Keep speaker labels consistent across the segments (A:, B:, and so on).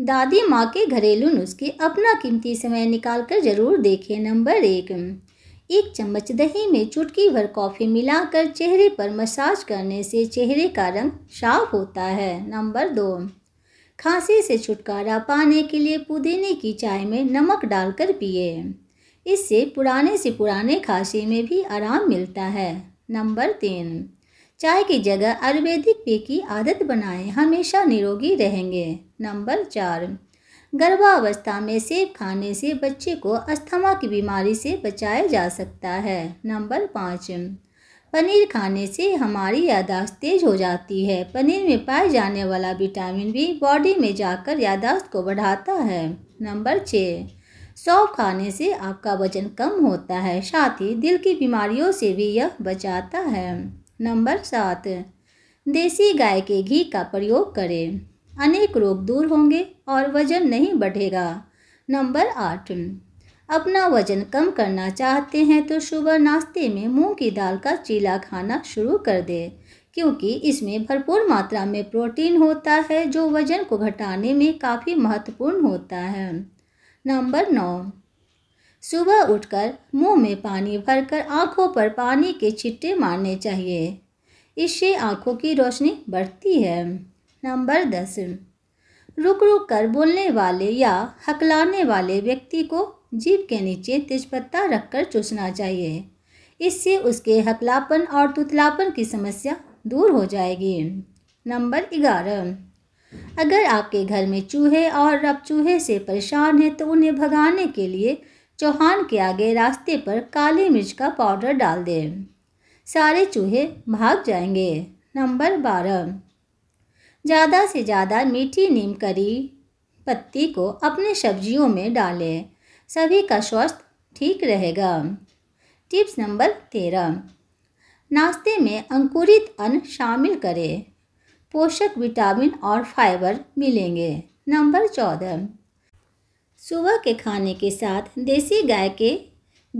A: दादी माँ के घरेलू नुस्खे अपना कीमती समय निकाल कर जरूर देखें नंबर एक एक चम्मच दही में चुटकी भर कॉफ़ी मिलाकर चेहरे पर मसाज करने से चेहरे का रंग साफ होता है नंबर दो खांसी से छुटकारा पाने के लिए पुदीने की चाय में नमक डालकर पिए इससे पुराने से पुराने खांसी में भी आराम मिलता है नंबर तीन चाय की जगह आयुर्वेदिक पेय की आदत बनाएं हमेशा निरोगी रहेंगे नंबर चार गर्भावस्था में सेब खाने से बच्चे को अस्थमा की बीमारी से बचाया जा सकता है नंबर पाँच पनीर खाने से हमारी यादाश्त तेज हो जाती है पनीर में पाए जाने वाला विटामिन भी बॉडी में जाकर यादाश्त को बढ़ाता है नंबर छः सौफ खाने से आपका वजन कम होता है साथ ही दिल की बीमारियों से भी यह बचाता है नंबर सात देसी गाय के घी का प्रयोग करें अनेक रोग दूर होंगे और वजन नहीं बढ़ेगा नंबर आठ अपना वजन कम करना चाहते हैं तो सुबह नाश्ते में मूंग की दाल का चीला खाना शुरू कर दें क्योंकि इसमें भरपूर मात्रा में प्रोटीन होता है जो वजन को घटाने में काफ़ी महत्वपूर्ण होता है नंबर नौ सुबह उठकर मुंह में पानी भरकर आंखों पर पानी के छिट्टे मारने चाहिए इससे आंखों की रोशनी बढ़ती है नंबर दस रुक रुक कर बोलने वाले या हकलाने वाले व्यक्ति को जीप के नीचे तेजपत्ता रखकर चूसना चाहिए इससे उसके हकलापन और तुतलापन की समस्या दूर हो जाएगी नंबर ग्यारह अगर आपके घर में चूहे और रब चूहे से परेशान हैं तो उन्हें भगाने के लिए चौहान के आगे रास्ते पर काली मिर्च का पाउडर डाल दें सारे चूहे भाग जाएंगे नंबर बारह ज़्यादा से ज़्यादा मीठी नीम करी पत्ती को अपने सब्जियों में डालें सभी का स्वास्थ्य ठीक रहेगा टिप्स नंबर तेरह नाश्ते में अंकुरित अन्न शामिल करें पोषक विटामिन और फाइबर मिलेंगे नंबर चौदह सुबह के खाने के साथ देसी गाय के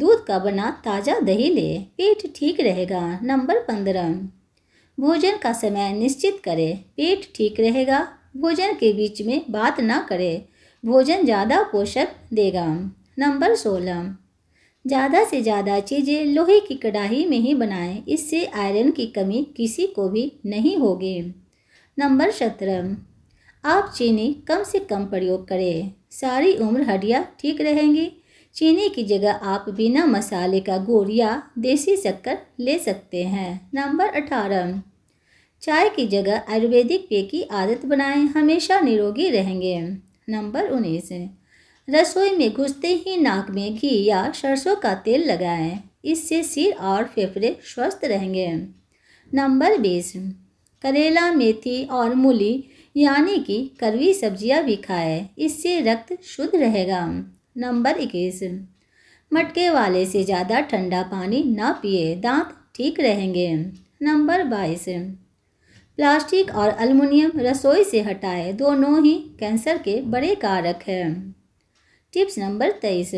A: दूध का बना ताज़ा दही ले पेट ठीक रहेगा नंबर पंद्रह भोजन का समय निश्चित करें पेट ठीक रहेगा भोजन के बीच में बात ना करें भोजन ज़्यादा पोषक देगा नंबर सोलह ज़्यादा से ज़्यादा चीज़ें लोहे की कढ़ाई में ही बनाएं इससे आयरन की कमी किसी को भी नहीं होगी नंबर सत्रह आप चीनी कम से कम प्रयोग करें सारी उम्र हड्डिया ठीक रहेंगी चीनी की जगह आप बिना मसाले का गुड़ या देसी शक्कर ले सकते हैं नंबर अठारह चाय की जगह आयुर्वेदिक पेय की आदत बनाएं हमेशा निरोगी रहेंगे नंबर उन्नीस रसोई में घुसते ही नाक में घी या सरसों का तेल लगाएं इससे सिर और फेफड़े स्वस्थ रहेंगे नंबर बीस करेला मेथी और मूली यानी कि कड़वी सब्जियां भी खाएं इससे रक्त शुद्ध रहेगा नंबर इक्कीस मटके वाले से ज़्यादा ठंडा पानी ना पिए दांत ठीक रहेंगे नंबर बाईस प्लास्टिक और अल्मीनियम रसोई से हटाए दोनों ही कैंसर के बड़े कारक हैं टिप्स नंबर तेईस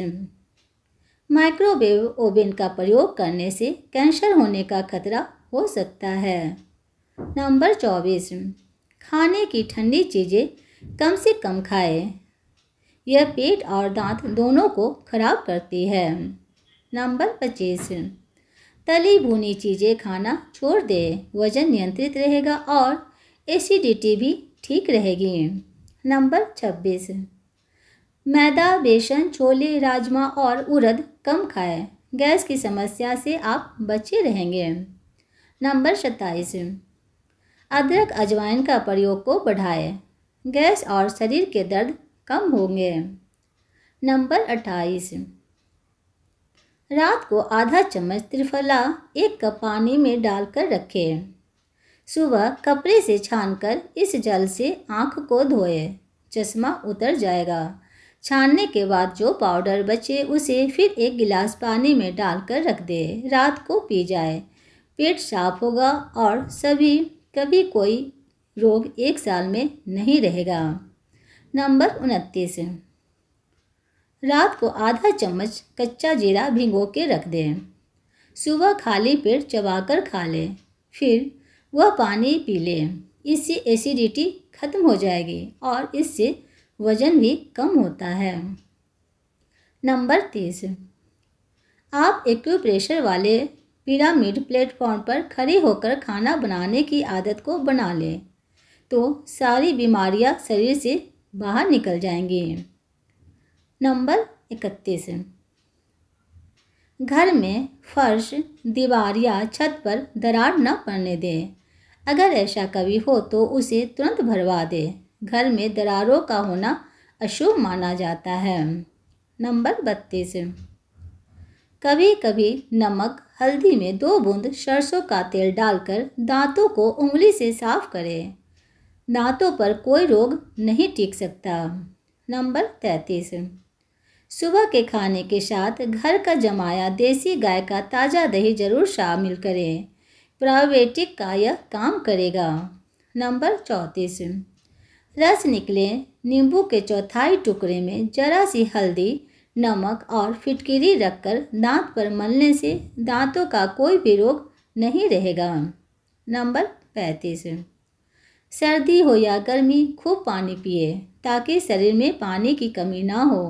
A: माइक्रोवेव ओवन का प्रयोग करने से कैंसर होने का खतरा हो सकता है नंबर चौबीस खाने की ठंडी चीज़ें कम से कम खाएं। यह पेट और दांत दोनों को खराब करती है नंबर पच्चीस तली भुनी चीज़ें खाना छोड़ दें वजन नियंत्रित रहेगा और एसिडिटी भी ठीक रहेगी नंबर छब्बीस मैदा बेसन छोले राजमा और उड़द कम खाएं। गैस की समस्या से आप बचे रहेंगे नंबर सत्ताईस अदरक अजवाइन का प्रयोग को बढ़ाएं गैस और शरीर के दर्द कम होंगे नंबर अट्ठाईस रात को आधा चम्मच त्रिफला एक कप पानी में डालकर रखें सुबह कपड़े से छानकर इस जल से आँख को धोएं चश्मा उतर जाएगा छानने के बाद जो पाउडर बचे उसे फिर एक गिलास पानी में डालकर रख दे रात को पी जाए पेट साफ होगा और सभी कभी कोई रोग एक साल में नहीं रहेगा नंबर उनतीस रात को आधा चम्मच कच्चा जीरा भिंगो के रख दें सुबह खाली पेट चबाकर खा लें फिर वह पानी पी लें इससे एसिडिटी खत्म हो जाएगी और इससे वजन भी कम होता है नंबर तीस आप एक्यूप्रेशर वाले पिरामिड प्लेटफॉर्म पर खड़े होकर खाना बनाने की आदत को बना लें तो सारी बीमारियां शरीर से बाहर निकल जाएंगी नंबर इकतीस घर में फर्श दीवार या छत पर दरार न पड़ने दें अगर ऐसा कभी हो तो उसे तुरंत भरवा दें घर में दरारों का होना अशुभ माना जाता है नंबर बत्तीस कभी कभी नमक हल्दी में दो बूंद सरसों का तेल डालकर दांतों को उंगली से साफ करें दांतों पर कोई रोग नहीं टिक सकता नंबर तैंतीस सुबह के खाने के साथ घर का जमाया देसी गाय का ताज़ा दही जरूर शामिल करें प्रायोटिक का यह काम करेगा नंबर चौंतीस रस निकले नींबू के चौथाई टुकड़े में जरा सी हल्दी नमक और फिटकिरी रखकर दांत पर मलने से दांतों का कोई भी रोग नहीं रहेगा नंबर पैंतीस सर्दी हो या गर्मी खूब पानी पिए ताकि शरीर में पानी की कमी ना हो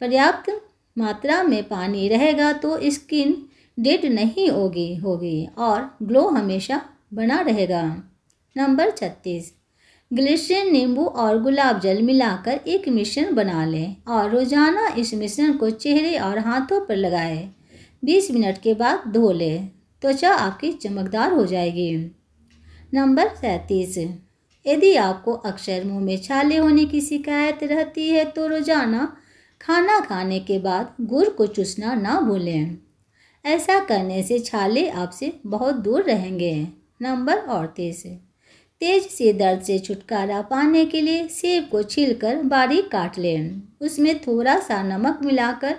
A: पर्याप्त मात्रा में पानी रहेगा तो स्किन डेड नहीं होगी होगी और ग्लो हमेशा बना रहेगा नंबर छत्तीस ग्लेशियर नींबू और गुलाब जल मिलाकर एक मिश्रण बना लें और रोजाना इस मिश्रण को चेहरे और हाथों पर लगाएं। बीस मिनट के बाद धो लें त्वचा तो आपकी चमकदार हो जाएगी नंबर सैंतीस यदि आपको अक्सर मुंह में छाले होने की शिकायत रहती है तो रोजाना खाना खाने के बाद गुड़ को चूसना ना भूलें ऐसा करने से छाले आपसे बहुत दूर रहेंगे नंबर अड़तीस तेज से दर्द से छुटकारा पाने के लिए सेब को छीलकर बारीक काट लें उसमें थोड़ा सा नमक मिलाकर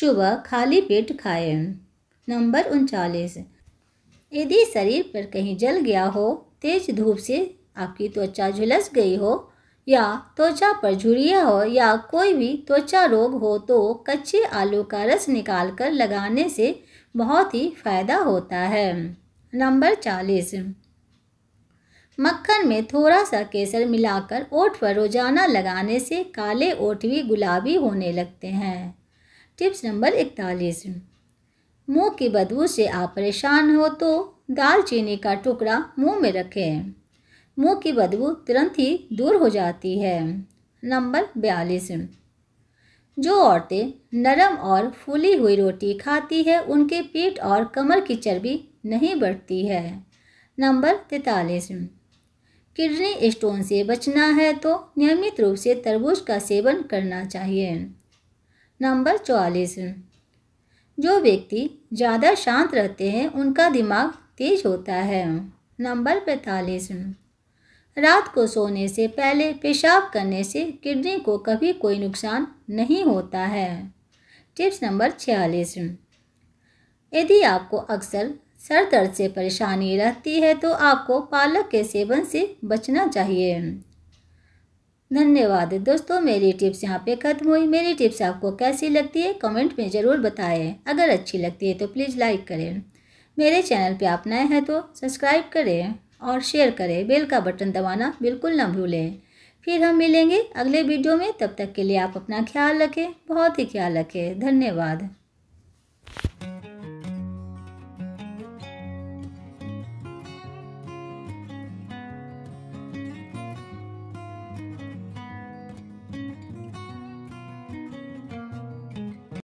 A: सुबह खाली पेट खाएं नंबर उनचालीस यदि शरीर पर कहीं जल गया हो तेज धूप से आपकी त्वचा झुलस गई हो या त्वचा पर झुरिया हो या कोई भी त्वचा रोग हो तो कच्चे आलू का रस निकालकर लगाने से बहुत ही फायदा होता है नंबर चालीस मक्खन में थोड़ा सा केसर मिलाकर ओठ पर रोजाना लगाने से काले ओठ भी गुलाबी होने लगते हैं टिप्स नंबर इकतालीस मुंह की बदबू से आप परेशान हो तो दालचीनी का टुकड़ा मुंह में रखें मुंह की बदबू तुरंत ही दूर हो जाती है नंबर बयालीस जो औरतें नरम और फूली हुई रोटी खाती है उनके पेट और कमर की चर्बी नहीं बढ़ती है नंबर तैतालीस किडनी स्टोन से बचना है तो नियमित रूप से तरबूज का सेवन करना चाहिए नंबर चौवालीस जो व्यक्ति ज़्यादा शांत रहते हैं उनका दिमाग तेज होता है नंबर पैंतालीस रात को सोने से पहले पेशाब करने से किडनी को कभी कोई नुकसान नहीं होता है टिप्स नंबर छियालीस यदि आपको अक्सर सर दर्द से परेशानी रहती है तो आपको पालक के सेवन से बचना चाहिए धन्यवाद दोस्तों मेरी टिप्स यहाँ पे ख़त्म हुई मेरी टिप्स आपको कैसी लगती है कमेंट में ज़रूर बताएं अगर अच्छी लगती है तो प्लीज़ लाइक करें मेरे चैनल पे आप नए हैं तो सब्सक्राइब करें और शेयर करें बेल का बटन दबाना बिल्कुल ना भूलें फिर हम मिलेंगे अगले वीडियो में तब तक के लिए आप अपना ख्याल रखें बहुत ही ख्याल रखें धन्यवाद